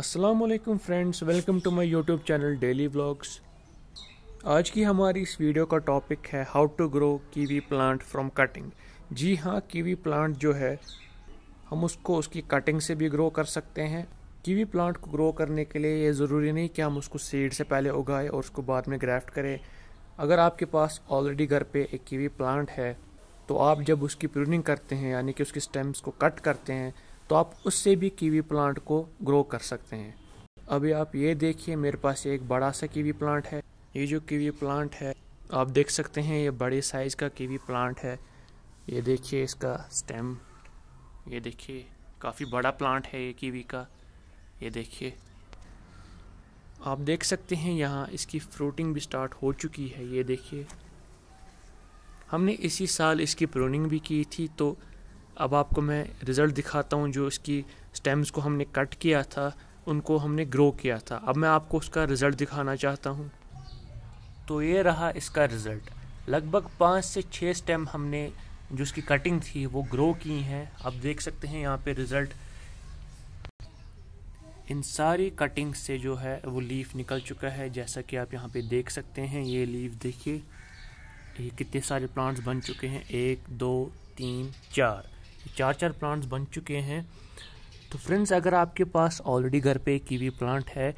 Aslam friends welcome to my YouTube channel daily vlogs आज की हमारी इस वीडियो का टॉपिक है how to grow kiwi plant from cutting जी हाँ कीवी प्लांट जो है हम उसको उसकी कटिंग से भी ग्रो कर सकते हैं कीवी प्लांट को ग्रो करने के लिए ये ज़रूरी नहीं कि हम उसको सीड से पहले उगाएं और उसको बाद में ग्राफ्ट करें अगर आपके पास ऑलरेडी घर पे एक कीवी प्लांट है तो आप जब उसकी प्रूनिंग करते हैं यानी कि उसकी स्टेम्स को कट करते हैं तो आप उससे भी कीवी प्लांट को ग्रो कर सकते हैं अभी आप ये देखिए मेरे पास एक बड़ा सा कीवी प्लांट है ये जो कीवी प्लांट है आप देख सकते हैं ये बड़े साइज़ का कीवी प्लांट है ये देखिए इसका स्टेम ये देखिए काफ़ी बड़ा प्लांट है ये कीवी का ये देखिए आप देख सकते हैं यहाँ इसकी फ्रूटिंग भी स्टार्ट हो चुकी है ये देखिए हमने इसी साल इसकी प्रोनिंग भी की थी तो अब आपको मैं रिज़ल्ट दिखाता हूँ जो इसकी स्टेम्स को हमने कट किया था उनको हमने ग्रो किया था अब मैं आपको उसका रिज़ल्ट दिखाना चाहता हूँ तो ये रहा इसका रिज़ल्ट लगभग पाँच से छः स्टेम हमने जो उसकी कटिंग थी वो ग्रो की हैं आप देख सकते हैं यहाँ पे रिज़ल्ट इन सारी कटिंग से जो है वो लीफ निकल चुका है जैसा कि आप यहाँ पे देख सकते हैं ये लीफ देखिए ये कितने सारे प्लांट्स बन चुके हैं एक दो तीन चार चार चार प्लांट्स बन चुके हैं तो फ्रेंड्स अगर आपके पास ऑलरेडी घर पे कीवी प्लांट है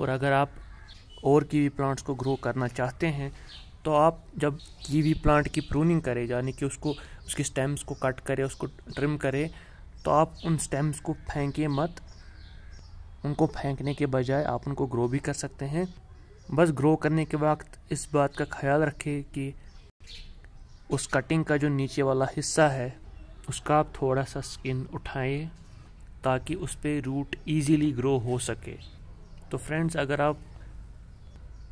और अगर आप और कीवी प्लांट्स को ग्रो करना चाहते हैं तो आप जब कीवी प्लांट की प्रूनिंग करें यानी कि उसको उसके स्टेम्स को कट करें उसको ट्रिम करें तो आप उन स्टेम्स को फेंकें मत उनको फेंकने के बजाय आप उनको ग्रो भी कर सकते हैं बस ग्रो करने के वक्त इस बात का ख्याल रखें कि उस कटिंग का जो नीचे वाला हिस्सा है उसका आप थोड़ा सा स्किन उठाएं ताकि उस पर रूट ईजीली ग्रो हो सके तो फ्रेंड्स अगर आप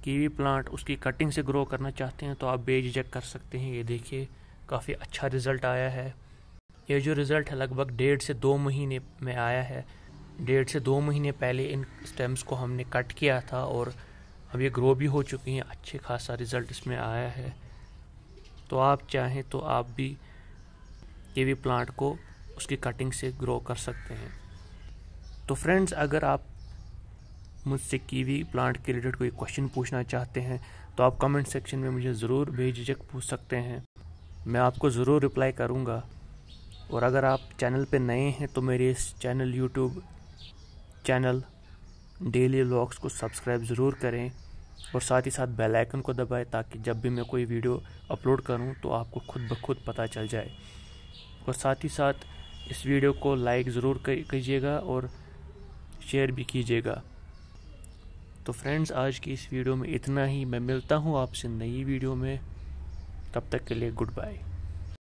कीवी प्लांट उसकी कटिंग से ग्रो करना चाहते हैं तो आप चेक कर सकते हैं ये देखिए काफ़ी अच्छा रिज़ल्ट आया है ये जो रिज़ल्ट है लगभग डेढ़ से दो महीने में आया है डेढ़ से दो महीने पहले इन स्टेम्स को हमने कट किया था और अब ये ग्रो भी हो चुकी हैं अच्छे खासा रिज़ल्ट इसमें आया है तो आप चाहें तो आप भी ये भी प्लांट को उसकी कटिंग से ग्रो कर सकते हैं तो फ्रेंड्स अगर आप मुझसे कीवी प्लांट के रिलेटेड कोई क्वेश्चन पूछना चाहते हैं तो आप कमेंट सेक्शन में मुझे ज़रूर बेझिझक पूछ सकते हैं मैं आपको ज़रूर रिप्लाई करूँगा और अगर आप चैनल पे नए हैं तो मेरे इस channel YouTube channel daily vlogs को सब्सक्राइब ज़रूर करें और साथ ही साथ बेल आइकन को दबाएं ताकि जब भी मैं कोई वीडियो अपलोड करूं तो आपको खुद ब खुद पता चल जाए और साथ ही साथ इस वीडियो को लाइक ज़रूर कीजिएगा और शेयर भी कीजिएगा तो फ्रेंड्स आज की इस वीडियो में इतना ही मैं मिलता हूँ आपसे नई वीडियो में तब तक के लिए गुड बाय